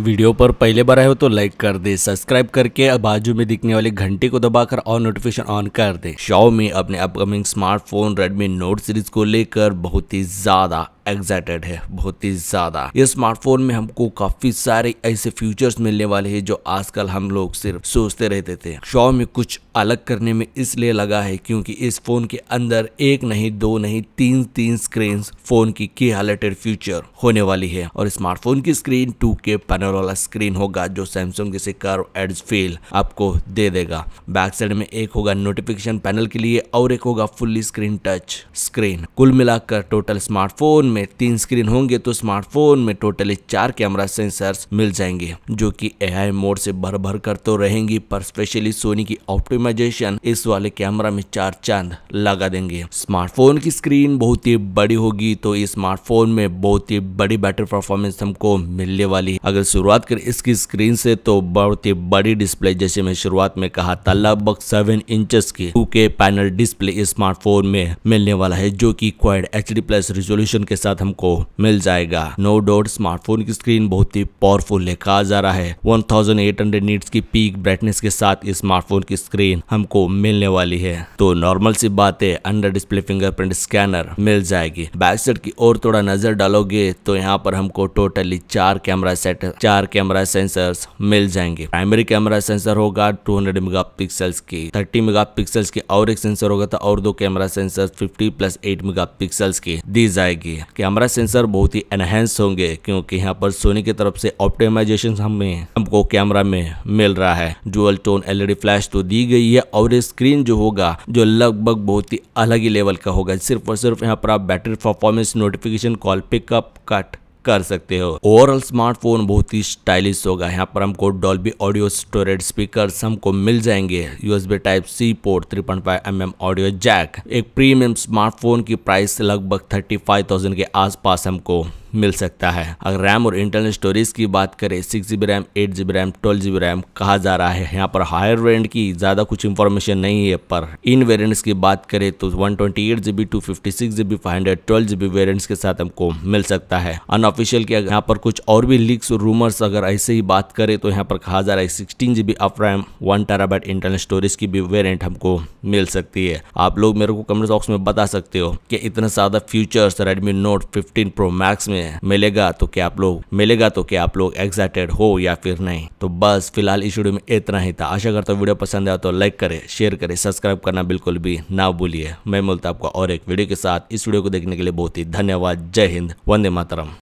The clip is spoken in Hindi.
वीडियो पर पहले बार आए हो तो लाइक कर दे सब्सक्राइब करके बाजू में दिखने वाली घंटी को दबाकर और नोटिफिकेशन ऑन कर दे शाओमी अपने upcoming smartphone Redmi Note series को लेकर बहुत ही ज्यादा एक्साइटेड है बहुत ही ज़्यादा ये स्मार्टफोन में हमको काफ़ी सारे ऐसे फीचर्स मिलने वाले हैं जो आजकल हम लोग सिर्फ सोचते रहते थे में कुछ अलग करने में इसलिए लगा है क्योंकि इस फोन के अंदर एक नहीं दो नहीं तीन तीन स्क्रीन फोन की की हाइलाइटेड फ्यूचर होने वाली है और स्मार्टफोन की स्क्रीन टू के पैनल वाला स्क्रीन होगा जो सैमसंग जैसे कर्व एड्स फील आपको दे देगा बैक साइड में एक होगा नोटिफिकेशन पैनल के लिए और एक होगा फुल्ली स्क्रीन टच स्क्रीन कुल मिलाकर टोटल स्मार्टफोन में तीन स्क्रीन होंगे तो स्मार्टफोन में टोटली चार कैमरा सेंसर्स मिल जाएंगे जो कि एआई मोड से भर भर कर तो रहेंगी पर स्पेशली सोनी की ऑप्टिमाइजेशन इस वाले कैमरा में चार चांद लगा देंगे स्मार्टफोन की स्क्रीन बहुत ही बड़ी होगी तो इस स्मार्टफोन में बहुत ही बड़ी बैटरी परफॉर्मेंस हमको मिलने वाली है अगर शुरुआत करें इसकी स्क्रीन से तो बहुत ही बड़ी डिस्प्ले जैसे मैं शुरुआत में कहा था लगभग सेवन इंचेस की टू पैनल डिस्प्ले स्मार्टफोन में मिलने वाला है जो की क्वाइड एच प्लस रिजोल्यूशन के साथ हमको मिल जाएगा नो डोट स्मार्टफोन की स्क्रीन बहुत ही पावरफुल है कहा जा रहा है 1800 नीट्स की पीक ब्राइटनेस के साथ इस स्मार्टफोन की स्क्रीन हमको मिलने वाली है तो नॉर्मल सी बात है अंडर डिस्प्ले फिंगरप्रिंट स्कैनर मिल जाएगी बैक साइड की ओर थोड़ा नजर डालोगे तो यहाँ पर हमको टोटली चार कैमरा सेट चार कैमरा सेंसर मिल जाएंगे प्राइमरी कैमरा सेंसर होगा 200 मेगापिक्सल्स की 30 मेगापिक्सल्स की और एक सेंसर होगा तो और दो कैमरा सेंसर 50 प्लस 8 मेगापिक्सल्स की दी जाएगी कैमरा सेंसर बहुत ही एनहेंस होंगे क्योंकि यहाँ पर सोनी की तरफ से ऑप्टिमाइजेशन हमें हमको कैमरा में मिल रहा है डुअल टोन एलईडी फ्लैश तो दी गई है और स्क्रीन जो होगा जो लगभग बहुत ही अलग ही लेवल का होगा सिर्फ और सिर्फ यहाँ पर आप battery performance notification call pickup cut कर सकते हो ओवरऑल स्मार्टफोन बहुत ही स्टाइलिश होगा यहाँ पर हमको डॉल्बी ऑडियो स्टोरेज स्पीकर हमको मिल जाएंगे USB type C port three point five M M audio jack एक प्रीमियम स्मार्टफोन की प्राइस लगभग थर्टी फाइव थाउजेंड के आसपास हमको मिल सकता है अगर रैम और इंटरनल स्टोरेज की बात करें six GB RAM eight GB RAM twelve GB RAM कहा जा रहा है यहाँ पर हायर वेरियंट की ज़्यादा कुछ इन्फॉर्मेशन नहीं है पर इन वेरियंट्स की बात करें तो one twenty eight GB two fifty six GB five hundred twelve GB variants के साथ हमको मिल सकता है अनऑफिशियल की यहाँ पर कुछ और भी लीक्स और रूमर्स अगर ऐसे ही बात करें तो यहाँ पर कहा जा रहा है sixteen GB up RAM one terabyte internal storage की भी वेरियंट हमको मिल सकती है आप लोग मेरे को कमेंट बॉक्स में बता सकते हो कि इतना ज़्यादा futures Redmi Note fifteen Pro Max में में मिलेगा तो क्या आप लोग मिलेगा तो क्या आप लोग एक्साइटेड हो या फिर नहीं तो बस फिलहाल इस वीडियो में इतना ही था आशा करता हूँ वीडियो पसंद आया तो लाइक करे शेयर करे सब्सक्राइब करना बिल्कुल भी ना भूलिए मैं मिलता आपको और एक वीडियो के साथ इस वीडियो को देखने के लिए बहुत ही धन्यवाद जय हिंद वंदे मातरम